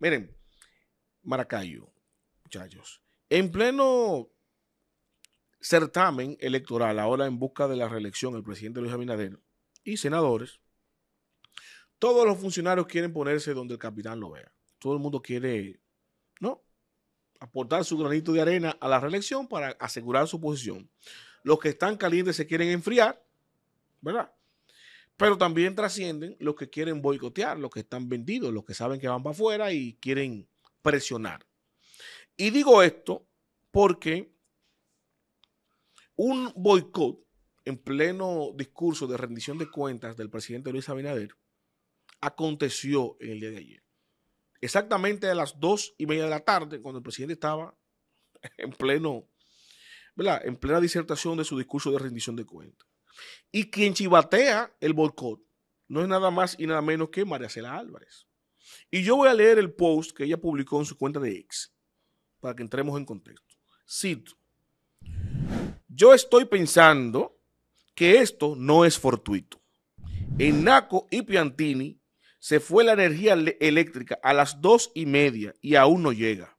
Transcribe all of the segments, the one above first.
Miren, Maracayo, muchachos, en pleno certamen electoral, ahora en busca de la reelección, el presidente Luis Abinader y senadores, todos los funcionarios quieren ponerse donde el capitán lo vea. Todo el mundo quiere, ¿no? Aportar su granito de arena a la reelección para asegurar su posición. Los que están calientes se quieren enfriar, ¿verdad? Pero también trascienden los que quieren boicotear, los que están vendidos, los que saben que van para afuera y quieren presionar. Y digo esto porque un boicot en pleno discurso de rendición de cuentas del presidente Luis Abinader aconteció en el día de ayer. Exactamente a las dos y media de la tarde, cuando el presidente estaba en pleno, ¿verdad? En plena disertación de su discurso de rendición de cuentas. Y quien chivatea el boicot no es nada más y nada menos que María Cela Álvarez. Y yo voy a leer el post que ella publicó en su cuenta de X, para que entremos en contexto. Cito, yo estoy pensando que esto no es fortuito. En Naco y Piantini se fue la energía eléctrica a las dos y media y aún no llega.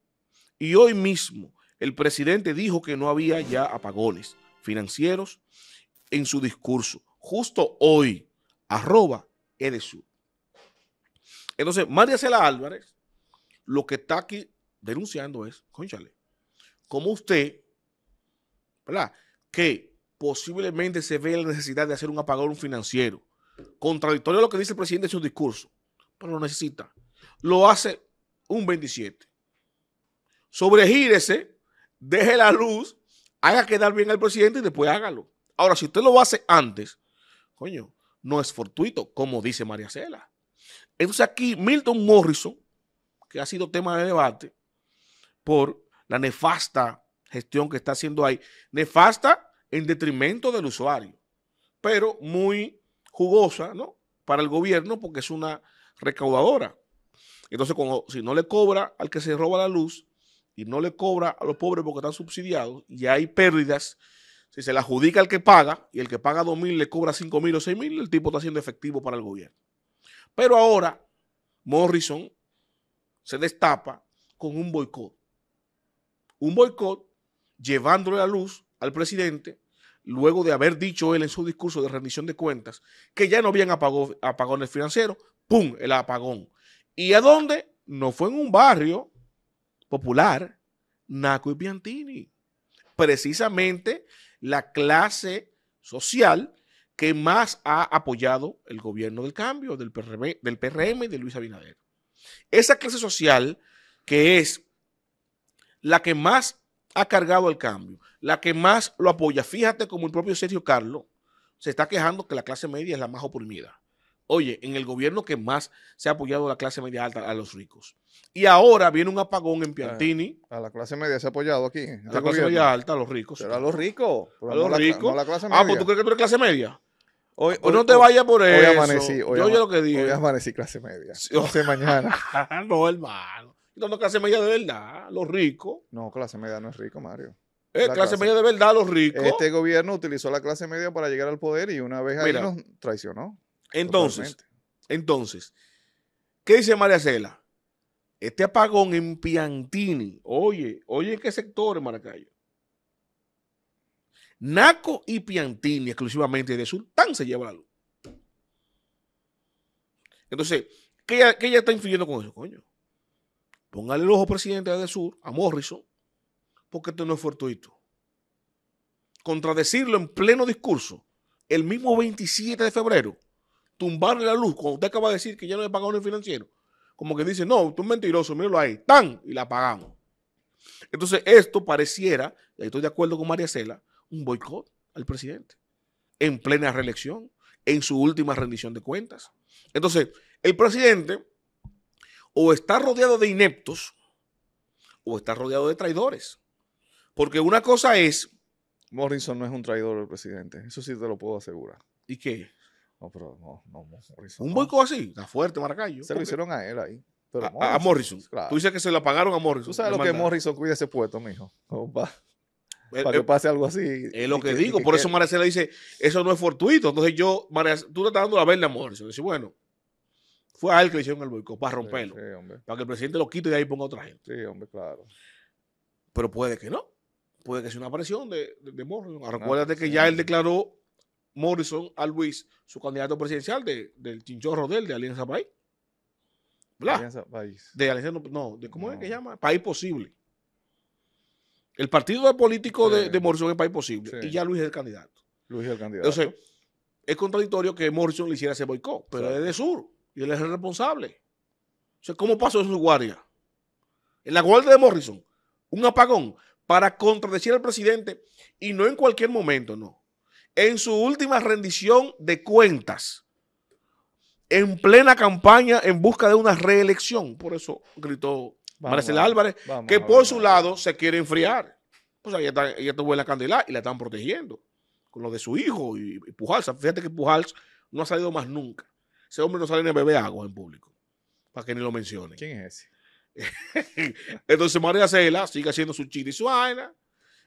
Y hoy mismo el presidente dijo que no había ya apagones financieros en su discurso, justo hoy, arroba Entonces, María Cela Álvarez, lo que está aquí denunciando es, conchale, como usted, ¿verdad? Que posiblemente se ve la necesidad de hacer un apagón financiero. Contradictorio a lo que dice el presidente en su discurso, pero lo necesita. Lo hace un 27. Sobregírese, deje la luz, haga quedar bien al presidente y después hágalo. Ahora, si usted lo hace antes, coño, no es fortuito, como dice María Cela. Entonces aquí Milton Morrison, que ha sido tema de debate por la nefasta gestión que está haciendo ahí, nefasta en detrimento del usuario, pero muy jugosa, ¿no? Para el gobierno porque es una recaudadora. Entonces, si no le cobra al que se roba la luz y no le cobra a los pobres porque están subsidiados y hay pérdidas si se le adjudica el que paga y el que paga 2.000 le cobra 5.000 o 6.000, el tipo está siendo efectivo para el gobierno. Pero ahora Morrison se destapa con un boicot. Un boicot llevándole la luz al presidente luego de haber dicho él en su discurso de rendición de cuentas que ya no habían apagó, apagones financieros, ¡pum! el apagón. ¿Y a dónde? No fue en un barrio popular, Naco y Piantini. Precisamente la clase social que más ha apoyado el gobierno del cambio, del, del PRM y de Luis Abinader. Esa clase social que es la que más ha cargado el cambio, la que más lo apoya. Fíjate como el propio Sergio Carlos se está quejando que la clase media es la más oprimida. Oye, en el gobierno que más se ha apoyado la clase media alta, a los ricos. Y ahora viene un apagón en eh, Piantini. A la clase media se ha apoyado aquí. A la clase media alta, a los ricos. Pero a los ricos. a los ricos. La, clase media. Ah, pues tú crees que tú eres clase media. Hoy, pues no te vayas por eso. Amanecí, hoy Yo lo que Hoy amanecí clase media. No mañana. no, hermano. No, clase media de verdad, los ricos. No, clase media no es rico, Mario. Eh, clase, media de verdad, los ricos. Este gobierno utilizó la clase media para llegar al poder y una vez ahí nos traicionó. Entonces, entonces, ¿qué dice María Cela? Este apagón en Piantini, oye, oye, ¿en qué sector, Maracayo? Naco y Piantini, exclusivamente de sur, tan se lleva la luz. Entonces, ¿qué ella, qué ella está influyendo con eso, coño? Póngale el ojo, presidente de sur, a Morrison, porque esto no es fortuito. Contradecirlo en pleno discurso, el mismo 27 de febrero, tumbarle la luz cuando usted acaba de decir que ya no le pagamos el financiero. Como que dice, no, tú es mentiroso, míralo ahí, tan, y la pagamos. Entonces, esto pareciera, y estoy de acuerdo con María Cela, un boicot al presidente en plena reelección, en su última rendición de cuentas. Entonces, el presidente o está rodeado de ineptos o está rodeado de traidores. Porque una cosa es... Morrison no es un traidor del presidente, eso sí te lo puedo asegurar. ¿Y qué? No, pero no, no, Morrison. Un boico boicot así, está fuerte, Maracayo. Se lo hicieron a él ahí. a, Morrison. Tú dices que se lo pagaron a Morrison. Tú sabes lo que Morrison cuida ese puesto, mijo. Opa. Eh, para eh, que pase algo así. Es lo que, digo, por eso eso Maracela dice, eso no es fortuito. Entonces yo, Maracela, tú le estás dando la verde a Morrison. Dice, bueno, fue a él que le hicieron el boicot para romperlo. para que el presidente lo quite y ahí ponga otra gente. Sí, hombre, claro. Pero puede que no. Puede que sea una presión de, Morrison. Acuérdate que ya él declaró Morrison a Luis, su candidato presidencial del chinchorro del de Alianza País. de Alianza País. no, de ¿cómo es que llama? País Posible. El partido político de, Morrison es País Posible. Y ya Luis es el candidato. Luis es el candidato. Entonces, es contradictorio que Morrison le hiciera ese boicot, pero es de sur y él es el responsable. O sea, ¿cómo pasó en su guardia? En la guardia de Morrison, un apagón para contradecir al presidente y no en cualquier momento, no en su última rendición de cuentas, en plena campaña en busca de una reelección. Por eso gritó Marcel Álvarez, que por su lado se quiere enfriar. Pues ahí está, ella tuvo la candela y la están protegiendo con lo de su hijo y, Pujals. Fíjate que Pujals no ha salido más nunca. Ese hombre no sale ni a beber agua en público, para que ni lo mencionen. ¿Quién es ese? Entonces María Cela sigue haciendo su chile y su vaina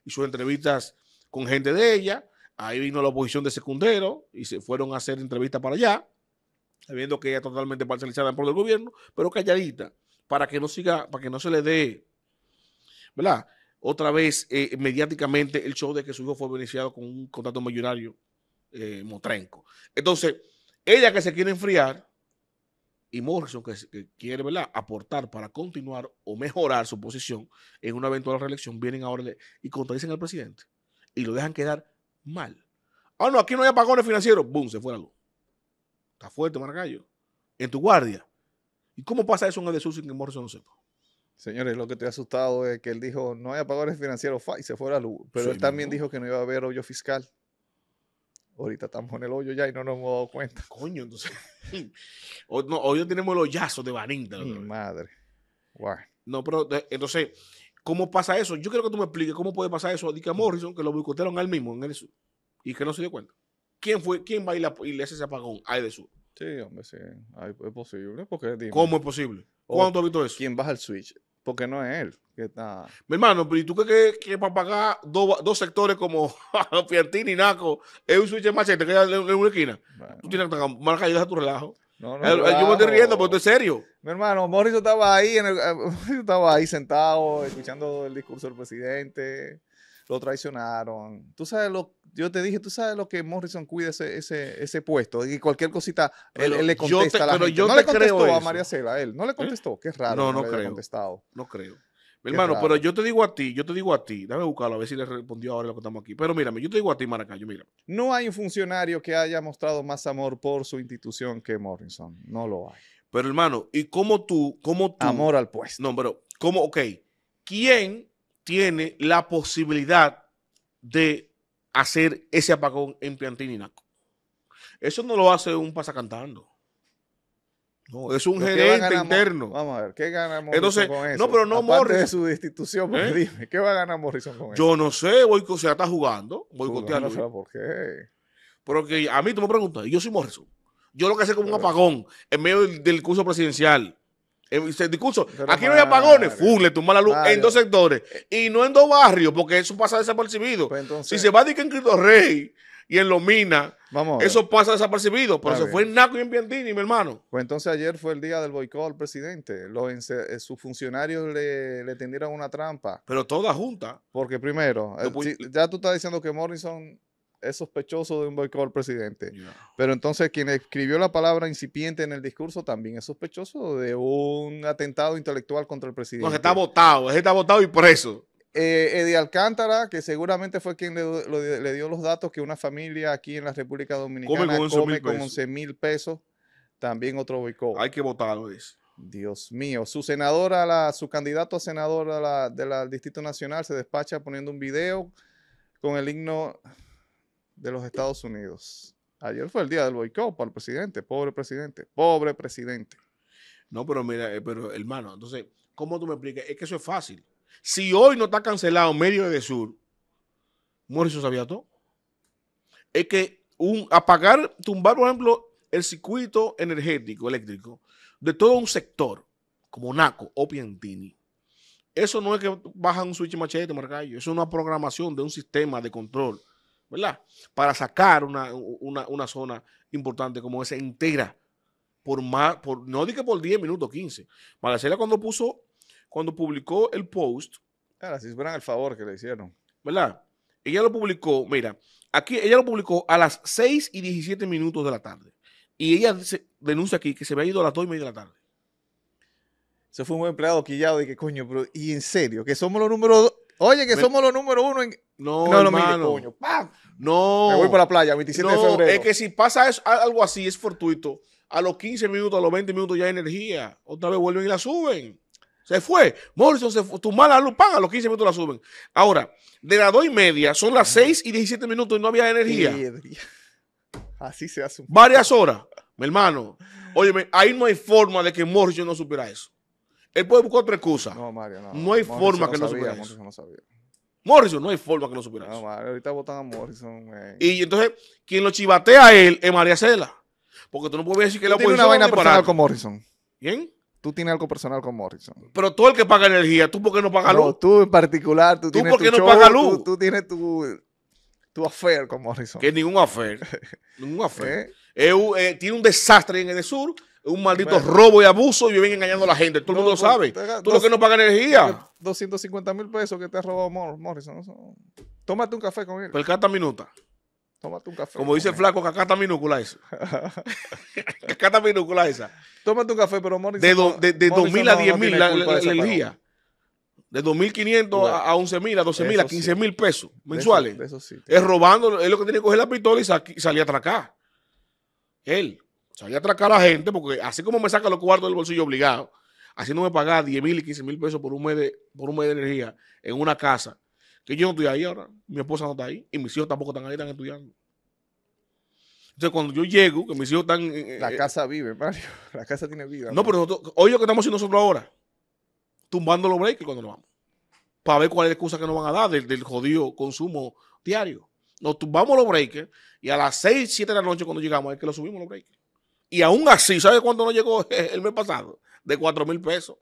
y sus entrevistas con gente de ella. Ahí vino la oposición de secundero y se fueron a hacer entrevistas para allá, sabiendo que ella es totalmente parcializada por el gobierno, pero calladita, para que no siga, para que no se le dé, ¿verdad? Otra vez, eh, mediáticamente, el show de que su hijo fue beneficiado con un contrato millonario eh, motrenco. Entonces, ella que se quiere enfriar y Morrison que, quiere aportar para continuar o mejorar su posición en una eventual reelección, vienen ahora y contradicen al presidente y lo dejan quedar mal. Ah, no, aquí no hay apagones financieros. Boom, se fue la luz. Está fuerte, Maracayo. En tu guardia. ¿Y cómo pasa eso en el de sin que Morrison no sepa? Señores, lo que estoy asustado es que él dijo, no hay apagones financieros, fa, y se fue la luz. Pero él también dijo que no iba a haber hoyo fiscal. Ahorita estamos en el hoyo ya y no nos hemos dado cuenta. Coño, entonces. hoy, ya tenemos el hoyazo de Barinta. madre. No, pero eh, entonces, ¿Cómo pasa eso? Yo quiero que tú me expliques cómo puede pasar eso a Dick Morrison, que lo boicotearon al mismo en el sur y que no se dio cuenta. ¿Quién fue? ¿Quién va y, le hace ese apagón ahí de sur? Sí, hombre, sí. es posible. ¿Cómo es posible? ¿Cuándo tú has visto eso? ¿Quién baja el switch? Porque no es él. Que está... Mi hermano, ¿y tú qué? que, para pagar dos sectores como Fiantini y Naco es un switch de machete que hay en una esquina? Tú tienes que marcar y dejar tu relajo yo me estoy riendo, pero es serio. Mi hermano, Morrison estaba ahí, en eh, estaba ahí sentado, escuchando el discurso del presidente. Lo traicionaron. Tú sabes lo, yo te dije, tú sabes lo que Morrison cuida ese, ese, puesto. Y cualquier cosita, él, le contesta no le contestó a María Cela, él. No le ¿Eh? contestó. Qué raro. No, no, creo. No creo hermano, pero yo te digo a ti, yo te digo a ti, dame buscarlo a ver si le respondió ahora lo que estamos aquí. Pero mírame, yo te digo a ti, Maracayo, mira. No hay un funcionario que haya mostrado más amor por su institución que Morrison. No lo hay. Pero hermano, ¿y cómo tú, cómo tú? Amor al puesto. No, pero, ¿cómo, ok? ¿Quién tiene la posibilidad de hacer ese apagón en Piantini Naco? Eso no lo hace un pasacantando. No, es un gerente interno. Vamos a ver, ¿qué gana Morrison con eso? No, pero no Morrison. de su destitución, ¿Eh? dime, ¿qué va a ganar Morrison con eso? Yo no sé, voy, o sea, está jugando, No sé por qué. Porque a mí tú me preguntas, yo soy Morrison. Yo lo que sé como un apagón en medio del, curso discurso presidencial. En discurso, aquí no hay apagones, fum, le tumba la luz en dos sectores eh, y no en dos barrios, porque eso pasa desapercibido. Pues si se va a decir que en Cristo Rey, y en Lomina. Vamos. Eso pasa desapercibido, pero se fue en Naco y en Biandini, mi hermano. Pues entonces ayer fue el día del boicot al presidente. Los, eh, sus funcionarios le, le, tendieron una trampa. Pero toda junta. Porque primero, eh, ya tú estás diciendo que Morrison es sospechoso de un boicot al presidente. Pero entonces quien escribió la palabra incipiente en el discurso también es sospechoso de un atentado intelectual contra el presidente. Porque está votado, está votado y preso. Eh, Eddie Alcántara, que seguramente fue quien le, dio los datos que una familia aquí en la República Dominicana come con 11 mil pesos. También otro boicot. Hay que votarlo, dice. Dios mío. Su senadora, la, su candidato a senador de del Distrito Nacional se despacha poniendo un video con el himno de los Estados Unidos. Ayer fue el día del boicot para el presidente. Pobre presidente. Pobre presidente. No, pero mira, eh, pero hermano, entonces, ¿cómo tú me explicas? Es que eso es fácil. Si hoy no está cancelado medio de sur, Morrison sabía todo. Es que un, apagar, tumbar, por ejemplo, el circuito energético, eléctrico, de todo un sector, como Naco o Piantini, eso no es que bajan un switch machete, Marcallo. Eso es una programación de un sistema de control, ¿verdad? Para sacar una, zona importante como esa entera. Por más, por, no dije por 10 minutos, 15. Maracela cuando puso cuando publicó el post. Claro, si fueran el favor que le hicieron. ¿Verdad? Ella lo publicó, mira, aquí ella lo publicó a las 6 y 17 minutos de la tarde. Y ella denuncia aquí que se había ido a las 2 y media de la tarde. Se fue un buen empleado quillado y que coño, pero, y en serio, que somos los número Oye, que somos los número uno en. No, no, hermano. no, coño. ¡Pam! No. Me voy para la playa, 27 de febrero. Es que si pasa eso, algo así, es fortuito. A los 15 minutos, a los 20 minutos ya hay energía. Otra vez vuelven y la suben. Se fue. Morrison se fue. Tu mala luz, a los 15 minutos la suben. Ahora, de las 2 y media, son las 6 y 17 minutos y no había energía. Así se hace. Varias horas, mi hermano. Óyeme, ahí no hay forma de que Morrison no supiera eso. Él puede buscar otra excusa. No, Mario, no. No hay forma que no supiera eso. Morrison no sabía. Morrison, no hay forma que no supiera no, Mario, ahorita votan a Morrison. Y entonces, quien lo chivatea a él es María Cela. Porque tú no puedes decir que la oposición... tiene una vaina personal con Morrison. ¿Quién? tú tienes algo personal con Morrison. Pero tú el que paga energía, ¿tú por qué no pagas luz? tú en particular, tú, ¿Tú tienes por qué no pagas luz? Tú, tienes tu, tu affair con Morrison. Que ningún affair, ningún affair. ¿Eh? Eh, tiene un desastre en el sur, un maldito robo y abuso y viene engañando a la gente. Todo el mundo lo sabe. tú lo que no paga energía. 250 eh, mil pesos que te ha robado Morrison. Tómate un café con él. Percata minuta café. Como dice el flaco, cacata minúscula esa. cacata minúscula esa. Tómate un café, pero De, 2.000 a 10.000 mil la, energía. De 2.500 a, 11.000, a 12.000, a 15.000 pesos mensuales. es robando, es lo que tiene que coger la pistola y, salir a atracar. Él salía a atracar a la gente porque así como me saca los cuartos del bolsillo obligado, así no me paga 10.000 y 15.000 pesos por un, mes de, por un mes de energía en una casa que yo no estoy ahí ahora, mi esposa no está ahí y mis hijos tampoco están ahí, están estudiando. Entonces, cuando yo llego, que mis hijos están. la eh, casa vive, Mario. La casa tiene vida. No, pero nosotros, oye lo que estamos haciendo nosotros ahora, tumbando los breakers cuando nos vamos. Para ver cuál es la excusa que nos van a dar del, jodido consumo diario. Nos tumbamos los breakers y a las 6, 7 de la noche cuando llegamos es que lo subimos los breakers. Y aún así, ¿sabes cuánto nos llegó el mes pasado? De 4 mil pesos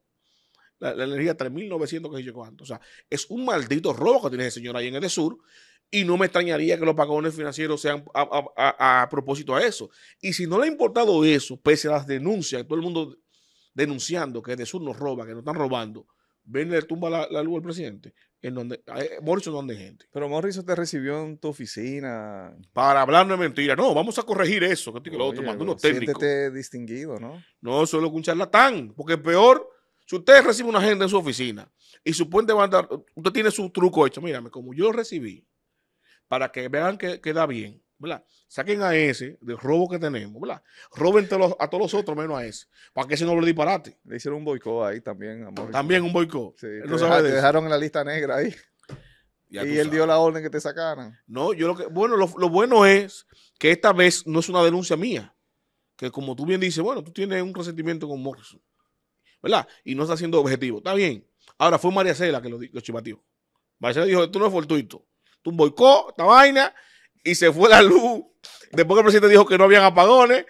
la, energía 3.900 que yo cuánto. O sea, es un maldito robo que tiene ese señor ahí en el sur. Y no me extrañaría que los pagones financieros sean a, propósito a eso. Y si no le ha importado eso, pese a las denuncias, todo el mundo denunciando que Sur nos roba, que nos están robando, ven tumba la, la, luz al presidente. En donde, eh, Morrison donde hay gente. Pero Morrison te recibió en tu oficina. Para hablar de mentiras. mentira. No, vamos a corregir eso. Que, te, lo otro, unos técnicos. distinguido, ¿no? No, solo un charlatán. Porque peor si usted recibe una agenda en su oficina y puente va a dar, usted tiene su truco hecho, mírame, como yo recibí, para que vean que queda bien, ¿verdad? Saquen a ese del robo que tenemos, ¿verdad? Roben a todos los otros menos a ese, para que ese no lo disparate. Le hicieron un boicot ahí también, amor. También un boicot. Sí, te, dejaron en la lista negra ahí. y él dio la orden que te sacaran. No, yo lo que, bueno, lo, lo bueno es que esta vez no es una denuncia mía. Que como tú bien dices, bueno, tú tienes un resentimiento con Morrison ¿verdad? Y no está haciendo objetivo. Está bien. Ahora fue María Cela que lo, lo María Cela dijo, esto no es fortuito. Tú boicó esta vaina y se fue la luz. Después el presidente dijo que no habían apagones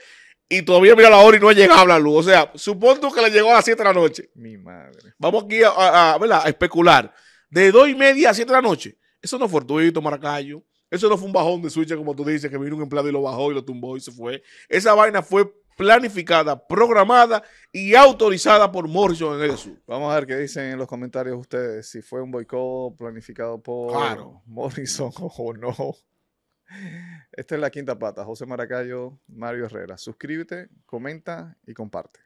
y todavía mira la hora y no ha llegado la luz. O sea, supongo que le llegó a las 7 de la noche. Mi madre. Vamos aquí a, a, especular. De 2 y media a 7 de la noche. Eso no es fortuito, Maracayo. Eso no fue un bajón de switch, como tú dices, que vino un empleado y lo bajó y lo tumbó y se fue. Esa vaina fue planificada, programada y autorizada por Morrison en el Vamos a ver qué dicen en los comentarios ustedes, si fue un boicot planificado por Morrison o no. Esta es la quinta pata, José Maracayo, Mario Herrera. Suscríbete, comenta y comparte.